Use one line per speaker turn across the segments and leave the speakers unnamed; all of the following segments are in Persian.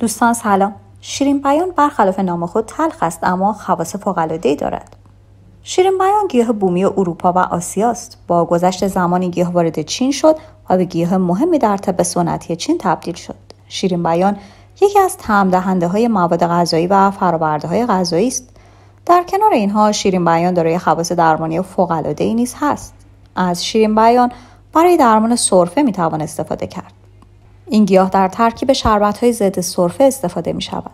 دوستان سلام شیرین بیان برخلاف نام خود تلخ است اما خواص ای دارد شیرین بیان گیاه بومی اروپا و آسیا است با گذشت زمانی گیاه وارد چین شد و به گیاه مهمی در طب سنتی چین تبدیل شد شیرین بیان یکی از تعم دهنده های مواد غذایی و فرآورده های غذایی است در کنار اینها شیرین بیان دارای خواص درمانی فوق العاده ای نیز هست از شیرین بیان برای درمان سرفه می توان استفاده کرد این گیاه در ترکیب های ضد سرفه استفاده می شود.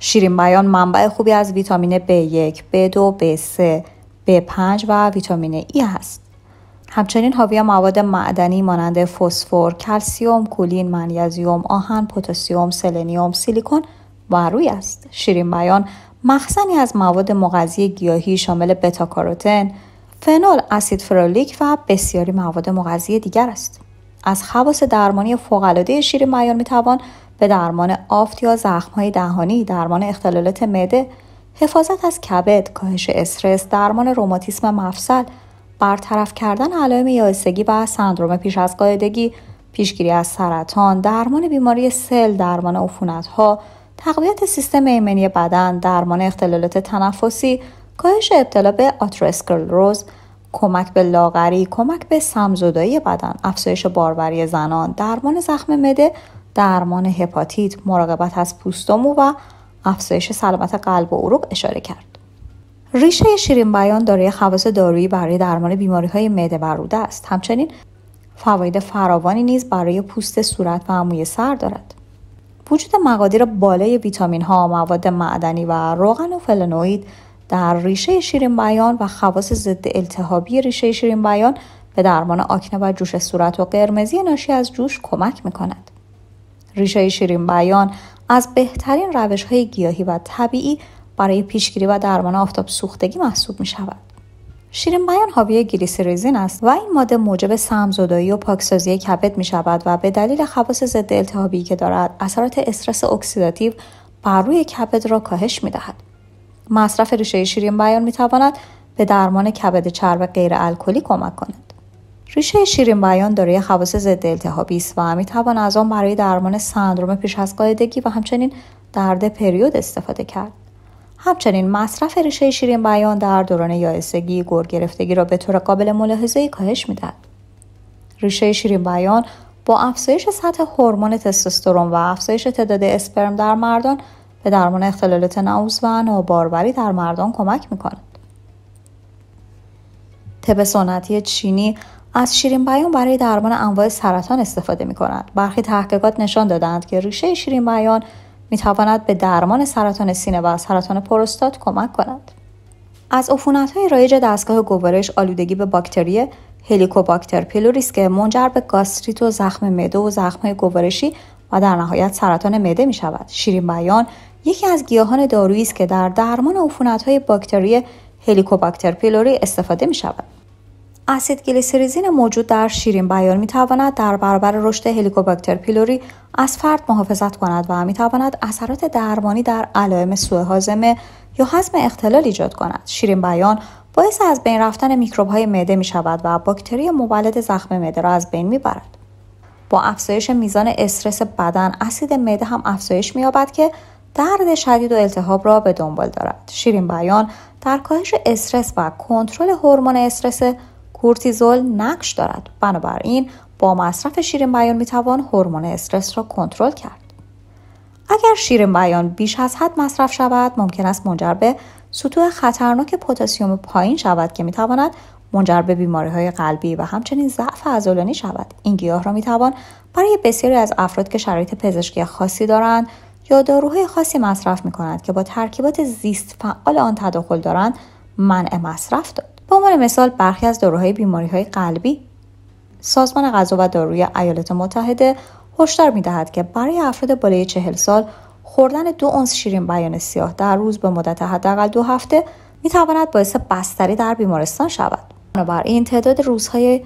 شیرین بیان منبع خوبی از ویتامین B1، B2, B3, B5 و ویتامین E است. همچنین حاوی مواد معدنی مانند فسفر، کلسیوم، کولین، منیزیوم، آهن، پتاسیم، سلنیوم، سیلیکون و روی است. شیرین بیان مخزنی از مواد مغذی گیاهی شامل بتاکاروتن فنول، اسید فرولیک و بسیاری مواد مغذی دیگر است. از خواص درمانی فوقالعاده شیر میان میتوان به درمان آفت یا زخمهای دهانی درمان اختلالات معده حفاظت از کبد کاهش استرس درمان روماتیسم مفصل برطرف کردن علائم یائسگی و سندروم پیش از قاعدگی پیشگیری از سرطان درمان بیماری سل درمان عفونتها تقویت سیستم ایمنی بدن درمان اختلالات تنفسی کاهش ابتلا به آتروسکلروز کمک به لاغری، کمک به سمزدایی بدن، افزایش باروری زنان، درمان زخم مده، درمان هپاتیت، مراقبت از پوست و مو و افزایش سلامت قلب و عروق اشاره کرد. ریشه شیرین بیان دارای خواص دارویی برای درمان بیماری های معده و روده است. همچنین فواید فراوانی نیز برای پوست صورت و عموی سر دارد. وجود مقادیر بالای ویتامین ها، مواد معدنی و روغن و فلانوئید در ریشه شیرین بیان و خواص ضد التهابی ریشه شیرین بیان به درمان آکنه و جوش صورت و قرمزی ناشی از جوش کمک می کند. ریشه شیرین بیان از بهترین روش های گیاهی و طبیعی برای پیشگیری و درمان آفتاب سوختگی محسوب می شود. شیرین بیان حاوی گلیسرین است و این ماده موجب سمزدایی و پاکسازی کبد می شود و به دلیل خواص ضد التهابی که دارد اثرات استرس اکسیداتیو بر روی کبد را کاهش می دهد. مصرف ریشه شیرین بیان می به درمان کبد چرب غیر الکلی کمک کند. ریشه شیرین بیان دارای خواص ضد التهابی است و می توان از آن برای درمان سندروم پیش از قاعدگی و همچنین درد پریود استفاده کرد. همچنین مصرف ریشه شیرین بیان در دوران یائسگی گور گرفتگی را به طور قابل ملاحظه کاهش میدهد. ریشه شیرین بیان با افزایش سطح هورمون تستوسترون و افزایش تعداد اسپرم در مردان به درمان اختلالات نوز و ناباروری در مردان کمک میکند طب سنتی چینی از شیرین بیان برای درمان انواع سرطان استفاده می برخی تحقیقات نشان دادند که ریشه شیرین بیان می به درمان سرطان سینه و سرطان پروستات کمک کند. از عفونت های رایج دستگاه گوارش آلودگی به باکتری هلیکوباکتر پیلوریس که منجر به گاستریت و زخم مده و زخم گوارشی و در نهایت سرطان معده می شود. شیرین بیان یکی از گیاهان دارویی است که در درمان های باکتری هلیکوباکتر پیلوری استفاده می شود. اسید گلیسریزین موجود در شیرین بیان می تواند در برابر رشد هلیکوباکتر پیلوری از فرد محافظت کند و می تواند اثرات درمانی در علائم سوء هاضمه یا هضم اختلال ایجاد کند. شیرین بیان باعث از بین رفتن میکروب های معده می شود و باکتری مولد زخم معده را از بین می برد. با افزایش میزان استرس بدن اسید معده هم افزایش می یابد که درد شدید و التهاب را به دنبال دارد شیرین بیان در کاهش استرس و کنترل هورمون استرس کورتیزول نقش دارد بنابراین با مصرف شیرین بیان میتوان هورمون استرس را کنترل کرد اگر شیرین بیان بیش از حد مصرف شود ممکن است منجر به سطوح خطرناک پتاسیم پایین شود که میتواند منجر به بیماری های قلبی و همچنین ضعف عضلانی شود این گیاه را میتوان برای بسیاری از افراد که شرایط پزشکی خاصی دارند یا داروهای خاصی مصرف می کند که با ترکیبات زیست فعال آن تداخل دارند منع مصرف داد به عنوان مثال برخی از داروهای بیماری های قلبی سازمان غذا و داروی ایالات متحده هشدار میدهد که برای افراد بالای چهل سال خوردن دو اونس شیرین بیان سیاه در روز به مدت حداقل دو هفته می باعث بستری در بیمارستان شود بنابراین تعداد روزهای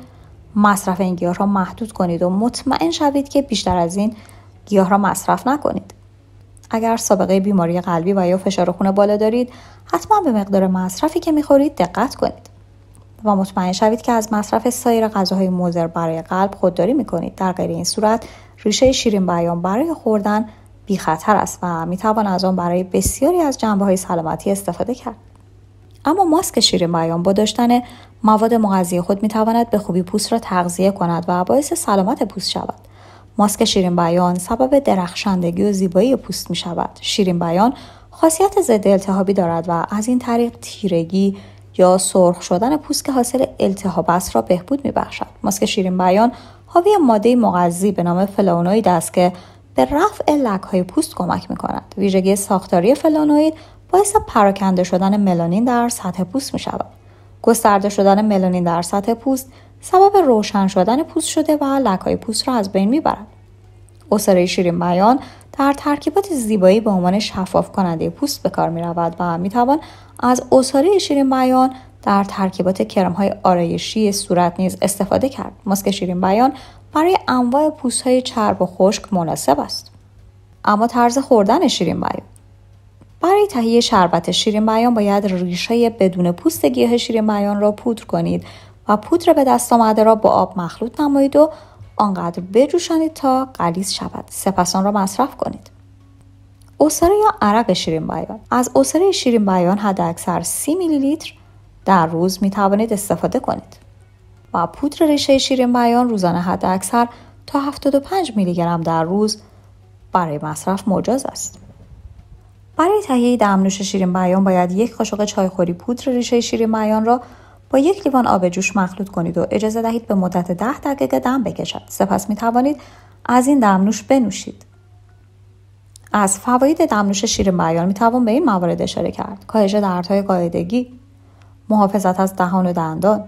مصرف این گیاه را محدود کنید و مطمئن شوید که بیشتر از این گیاه را مصرف نکنید اگر سابقه بیماری قلبی و یا فشار خون بالا دارید حتما به مقدار مصرفی که میخورید دقت کنید و مطمئن شوید که از مصرف سایر غذاهای مضر برای قلب خودداری میکنید در غیر این صورت ریشه شیرین بیان برای خوردن بی خطر است و میتوان از آن برای بسیاری از جنبه های سلامتی استفاده کرد اما ماسک شیرین بیان با داشتن مواد مغذی خود میتواند به خوبی پوست را تغذیه کند و باعث سلامت پوست شود ماسک شیرین بیان سبب درخشندگی و زیبایی پوست می شود. شیرین بیان خاصیت ضد التهابی دارد و از این طریق تیرگی یا سرخ شدن پوست که حاصل التهاب است را بهبود می بخشد. ماسک شیرین بیان حاوی ماده مغذی به نام فلانوید است که به رفع لک های پوست کمک می کند. ویژگی ساختاری فلانوید باعث پراکنده شدن ملانین در سطح پوست می شود. گسترده شدن ملانین در سطح پوست سبب روشن شدن پوست شده و لکای پوست را از بین میبرد اسره شیرین بیان در ترکیبات زیبایی به عنوان شفاف کننده پوست به کار می رود و می از اسره شیرین بیان در ترکیبات کرم های آرایشی صورت نیز استفاده کرد. ماسک شیرین بیان برای انواع پوست های چرب و خشک مناسب است. اما طرز خوردن شیرین بیان برای تهیه شربت شیرین بیان باید ریشه بدون پوست گیاه شیرین بیان را پودر کنید و پودر به دست آمده را با آب مخلوط نمایید و آنقدر بجوشانید تا غلیظ شود سپس آن را مصرف کنید اوسره یا عرق شیرین بیان از اوسره شیرین بیان حد اکثر میلی لیتر در روز می توانید استفاده کنید و پودر ریشه شیرین بیان روزانه حد اکثر تا 75 میلی گرم در روز برای مصرف مجاز است برای تهیه دمنوش شیرین بیان باید یک قاشق چایخوری پودر ریشه شیرین بیان را با یک لیوان آب جوش مخلوط کنید و اجازه دهید به مدت 10 دقیقه دم بکشد. سپس می توانید از این دمنوش بنوشید. از فواید دمنوش شیر بیان می توان به این موارد اشاره کرد. کاهش دردهای قاعدگی، محافظت از دهان و دندان.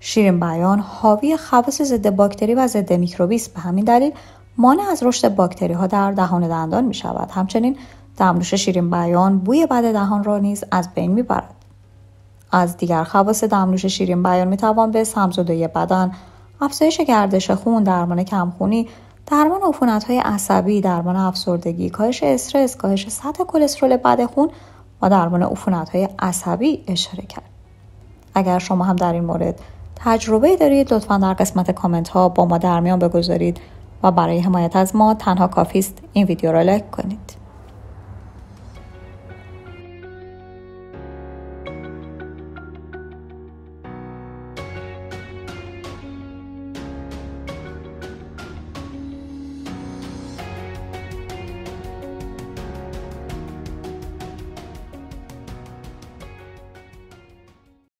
شیرین بیان حاوی خواص ضد باکتری و ضد میکروبی است به همین دلیل مانع از رشد باکتری ها در دهان و دندان می شود. همچنین دمنوش شیرین بیان بوی بد دهان را نیز از بین می برد. از دیگر خواص دمنوش شیرین بیان توان به سمزدایی بدن افزایش گردش خون درمان کمخونی درمان عفونت های عصبی درمان افسردگی کاهش استرس کاهش سطح کلسترول بد خون و درمان عفونت های عصبی اشاره کرد اگر شما هم در این مورد تجربه دارید لطفا در قسمت کامنت ها با ما در میان بگذارید و برای حمایت از ما تنها کافی است این ویدیو را لایک کنید